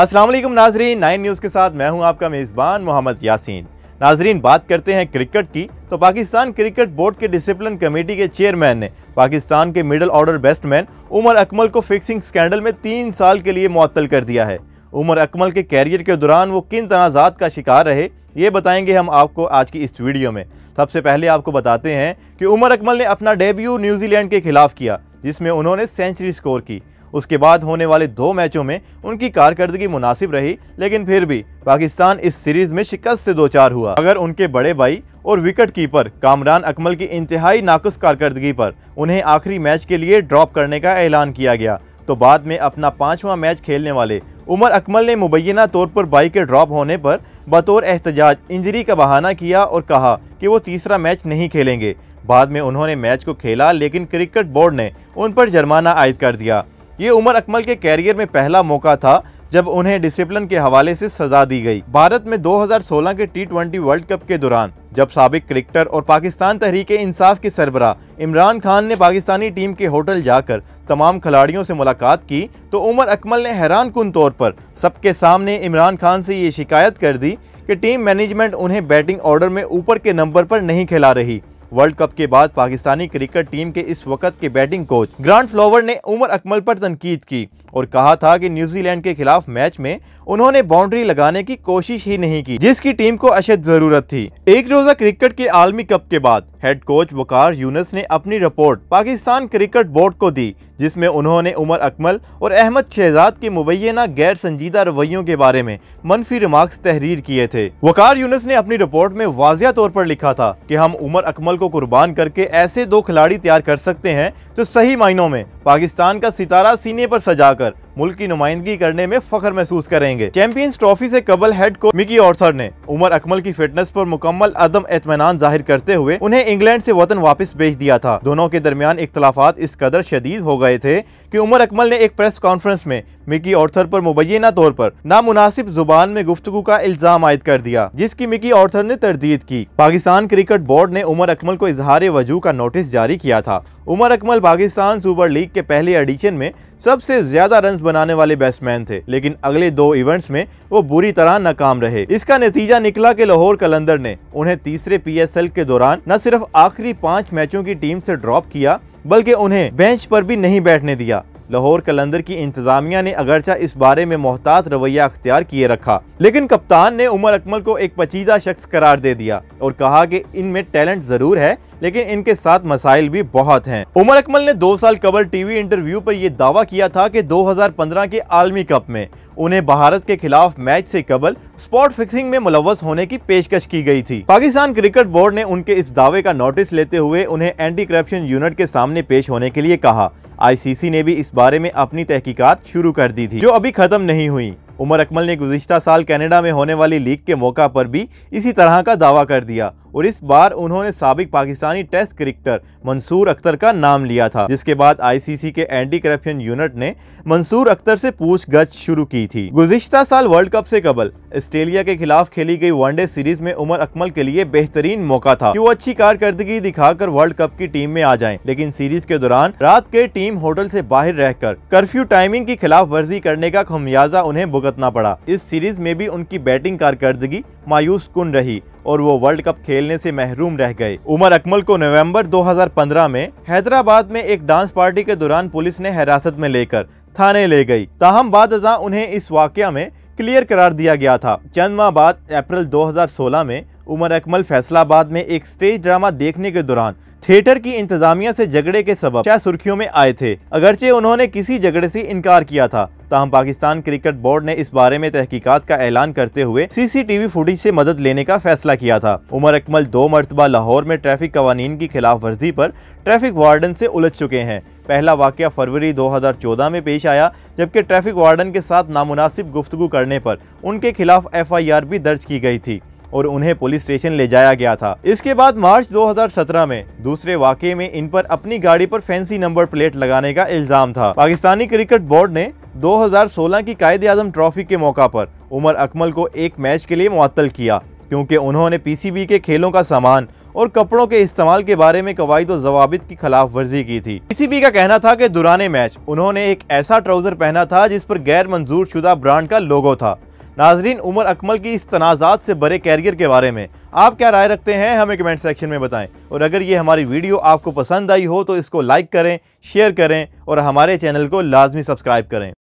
असलम नाजरीन nine news के साथ मैं हूं आपका मेज़बान मोहम्मद यासीन नाजरीन बात करते हैं क्रिकेट की तो पाकिस्तान क्रिकेट बोर्ड के डिसिप्लिन कमेटी के चेयरमैन ने पाकिस्तान के middle order batsman Umar Akmal को फिक्सिंग स्कैंडल में तीन साल के लिए मअतल कर दिया है उमर अकमल के कैरियर के दौरान वो किन तनाज़ात का शिकार रहे ये बताएंगे हम आपको आज की इस वीडियो में सबसे पहले आपको बताते हैं कि उमर अकमल ने अपना डेब्यू न्यूजीलैंड के खिलाफ किया जिसमें उन्होंने सेंचुरी स्कोर की उसके बाद होने वाले दो मैचों में उनकी कारकर्दगी मुनासिब रही लेकिन फिर भी पाकिस्तान इस सीरीज में शिकस्त से दो चार हुआ अगर उनके बड़े भाई और विकेट कीपर कामरान अकमल की इंतहाई नाकस कारकर्दगी पर उन्हें आखिरी मैच के लिए ड्रॉप करने का ऐलान किया गया तो बाद में अपना पांचवा मैच खेलने वाले उमर अकमल ने मुबैना तौर पर बाई के ड्रॉप होने पर बतौर एहतजाज इंजरी का बहाना किया और कहा कि वो तीसरा मैच नहीं खेलेंगे बाद में उन्होंने मैच को खेला लेकिन क्रिकेट बोर्ड ने उन पर जुर्माना आयद कर दिया ये उमर अकमल के कैरियर में पहला मौका था जब उन्हें डिसिप्लिन के हवाले से सजा दी गई भारत में 2016 के टी वर्ल्ड कप के दौरान जब सबक क्रिकेटर और पाकिस्तान तहरीक इंसाफ के सरबरा इमरान खान ने पाकिस्तानी टीम के होटल जाकर तमाम खिलाड़ियों से मुलाकात की तो उमर अकमल ने हैरान कन तौर पर सबके सामने इमरान खान से ये शिकायत कर दी कि टीम मैनेजमेंट उन्हें बैटिंग ऑर्डर में ऊपर के नंबर पर नहीं खिला रही वर्ल्ड कप के बाद पाकिस्तानी क्रिकेट टीम के इस वक्त के बैटिंग कोच ग्रांड फ्लोवर ने उमर अकमल पर तनकीद की और कहा था कि न्यूजीलैंड के खिलाफ मैच में उन्होंने बाउंड्री लगाने की कोशिश ही नहीं की जिसकी टीम को अशद जरूरत थी एक रोजा क्रिकेट के आलमी कप के बाद हेड कोच वकार यूनस ने अपनी रिपोर्ट पाकिस्तान क्रिकेट बोर्ड को दी जिसमें उन्होंने उमर अकमल और अहमद शहजाद के मुबैना गैर संजीदा रवैयों के बारे में मनफी रिमार्क्स तहरीर किए थे वकार यूनस ने अपनी रिपोर्ट में वाजिया तौर पर लिखा था कि हम उमर अकमल को कुर्बान करके ऐसे दो खिलाड़ी तैयार कर सकते हैं जो सही मायनों में पाकिस्तान का सितारा सीने पर सजाकर मुल्क की नुमाइंदगी करने में फख्र महसूस करेंगे चैंपियंस ट्रॉफी से कबल हेड कोच मिकी ऑर्थर ने उमर अकमल की फिटनेस पर मुकम्मल अदम एतमान जाहिर करते हुए उन्हें इंग्लैंड से वतन वापस भेज दिया था दोनों के दरमियान इख्तलाफात इस कदर शदीद हो गए रहे थे कि उमर अकमल ने एक प्रेस कॉन्फ्रेंस में मिकी ऑर्थर पर मुबैना तौर पर नामुनासिब जुबान में गुफ्तु का इल्जाम आयद कर दिया जिसकी मिकी ऑर्थर ने तरदीद की पाकिस्तान क्रिकेट बोर्ड ने उमर अकमल को इजहार वजू का नोटिस जारी किया था उमर अकमल पाकिस्तान सुपर लीग के पहले एडिशन में सबसे ज्यादा रन बनाने वाले बैट्समैन थे लेकिन अगले दो इवेंट्स में वो बुरी तरह नाकाम रहे इसका नतीजा निकला कि लाहौर कलंदर ने उन्हें तीसरे पीएसएल के दौरान न सिर्फ आखिरी पाँच मैचों की टीम से ड्रॉप किया बल्कि उन्हें बेंच पर भी नहीं बैठने दिया लाहौर कलंदर की इंतजामिया ने अगरचा इस बारे में मोहतात रवैया अख्तियार किए रखा लेकिन कप्तान ने उमर अकमल को एक पचीदा शख्स करार दे दिया और कहा कि इनमें टैलेंट जरूर है लेकिन इनके साथ मसाइल भी बहुत हैं उमर अकमल ने दो साल कबल टीवी इंटरव्यू पर यह दावा किया था कि 2015 के आलमी कप में उन्हें भारत के खिलाफ मैच से कबल स्पॉट फिक्सिंग में मुलवस होने की पेशकश की गई थी पाकिस्तान क्रिकेट बोर्ड ने उनके इस दावे का नोटिस लेते हुए उन्हें एंटी करप्शन यूनिट के सामने पेश होने के लिए कहा आईसीसी ने भी इस बारे में अपनी तहकीकात शुरू कर दी थी जो अभी खत्म नहीं हुई उमर अकमल ने गुजशत साल कनाडा में होने वाली लीग के मौका पर भी इसी तरह का दावा कर दिया और इस बार उन्होंने सबक पाकिस्तानी टेस्ट क्रिकेटर मंसूर अख्तर का नाम लिया था जिसके बाद आईसीसी के एंटी करप्शन यूनिट ने मंसूर अख्तर से पूछगछ शुरू की थी गुजश्ता साल वर्ल्ड कप से कबल ऑस्ट्रेलिया के खिलाफ खेली गई वनडे सीरीज में उमर अकमल के लिए बेहतरीन मौका था की वो अच्छी कारकर्दगी दिखाकर वर्ल्ड कप की टीम में आ जाए लेकिन सीरीज के दौरान रात के टीम होटल ऐसी बाहर रहकर कर्फ्यू टाइमिंग की खिलाफ वर्जी करने का खमियाजा उन्हें भुगतना पड़ा इस सीरीज में भी उनकी बैटिंग कारकर्दगी मायूस कुन रही और वो वर्ल्ड कप खेलने से महरूम रह गए उमर अकमल को नवंबर 2015 में हैदराबाद में एक डांस पार्टी के दौरान पुलिस ने हिरासत में लेकर थाने ले गई ताहम बाद उन्हें इस वाक्य में क्लियर करार दिया गया था चंद माह बाद अप्रैल 2016 में उमर अकमल फैसलाबाद में एक स्टेज ड्रामा देखने के दौरान थिएटर की इंतजामिया से झगड़े के सबब क्या सुर्खियों में आए थे अगरचे उन्होंने किसी झगड़े से इनकार किया था ताहम पाकिस्तान क्रिकेट बोर्ड ने इस बारे में तहकीकात का ऐलान करते हुए सीसीटीवी फुटेज से मदद लेने का फैसला किया था उमर अकमल दो मरतबा लाहौर में ट्रैफिक कवानीन की खिलाफ वर्जी पर ट्रैफिक वार्डन से उलझ चुके हैं पहला वाक़ फरवरी 2014 में पेश आया जबकि ट्रैफिक वार्डन के साथ नामुनासिब गुफ्तु करने पर उनके खिलाफ एफ आई आर भी दर्ज की गई थी और उन्हें पुलिस स्टेशन ले जाया गया था इसके बाद मार्च 2017 में दूसरे वाक़े में इन पर अपनी गाड़ी पर फैंसी नंबर प्लेट लगाने का इल्जाम था पाकिस्तानी क्रिकेट बोर्ड ने 2016 की कायद आजम ट्रॉफी के मौका पर उमर अकमल को एक मैच के लिए मुअत्तल किया क्योंकि उन्होंने पीसीबी के खेलों का सामान और कपड़ों के इस्तेमाल के बारे में कवायद और जवाबित की खिलाफ वर्जी की थी पीसीबी का कहना था कि दुराने मैच उन्होंने एक ऐसा ट्राउजर पहना था जिस पर गैर मंजूर शुदा ब्रांड का लोगो था नाजरीन उमर अकमल की इस तनाज़ात से बड़े कैरियर के बारे में आप क्या राय रखते हैं हमें कमेंट सेक्शन में बताएं और अगर ये हमारी वीडियो आपको पसंद आई हो तो इसको लाइक करें शेयर करें और हमारे चैनल को लाजमी सब्सक्राइब करें